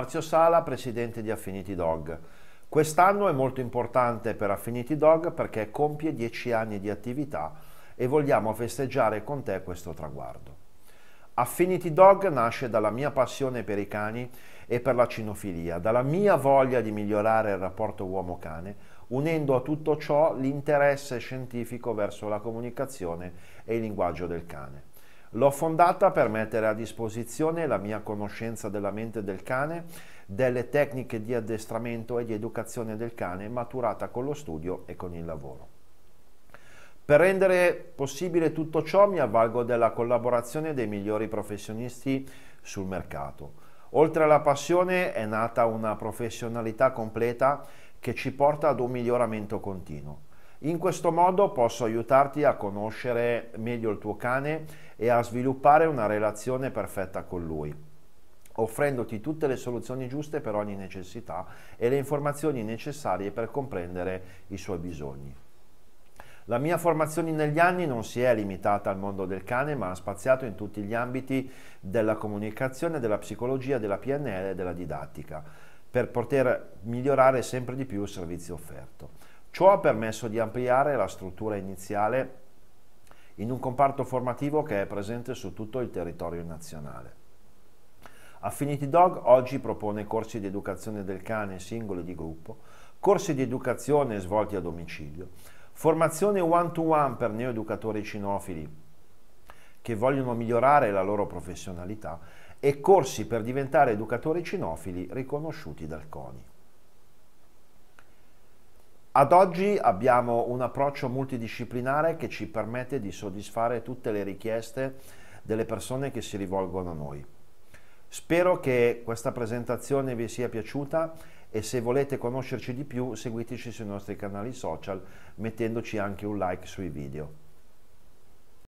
Marzio Sala, presidente di Affinity Dog. Quest'anno è molto importante per Affinity Dog perché compie 10 anni di attività e vogliamo festeggiare con te questo traguardo. Affinity Dog nasce dalla mia passione per i cani e per la cinofilia, dalla mia voglia di migliorare il rapporto uomo-cane, unendo a tutto ciò l'interesse scientifico verso la comunicazione e il linguaggio del cane. L'ho fondata per mettere a disposizione la mia conoscenza della mente del cane, delle tecniche di addestramento e di educazione del cane maturata con lo studio e con il lavoro. Per rendere possibile tutto ciò mi avvalgo della collaborazione dei migliori professionisti sul mercato. Oltre alla passione è nata una professionalità completa che ci porta ad un miglioramento continuo. In questo modo posso aiutarti a conoscere meglio il tuo cane e a sviluppare una relazione perfetta con lui, offrendoti tutte le soluzioni giuste per ogni necessità e le informazioni necessarie per comprendere i suoi bisogni. La mia formazione negli anni non si è limitata al mondo del cane, ma ha spaziato in tutti gli ambiti della comunicazione, della psicologia, della PNL e della didattica, per poter migliorare sempre di più il servizio offerto. Ciò ha permesso di ampliare la struttura iniziale in un comparto formativo che è presente su tutto il territorio nazionale. Affinity Dog oggi propone corsi di educazione del cane singolo e di gruppo, corsi di educazione svolti a domicilio, formazione one-to-one one per neoeducatori cinofili che vogliono migliorare la loro professionalità e corsi per diventare educatori cinofili riconosciuti dal CONI. Ad oggi abbiamo un approccio multidisciplinare che ci permette di soddisfare tutte le richieste delle persone che si rivolgono a noi. Spero che questa presentazione vi sia piaciuta e se volete conoscerci di più seguiteci sui nostri canali social mettendoci anche un like sui video.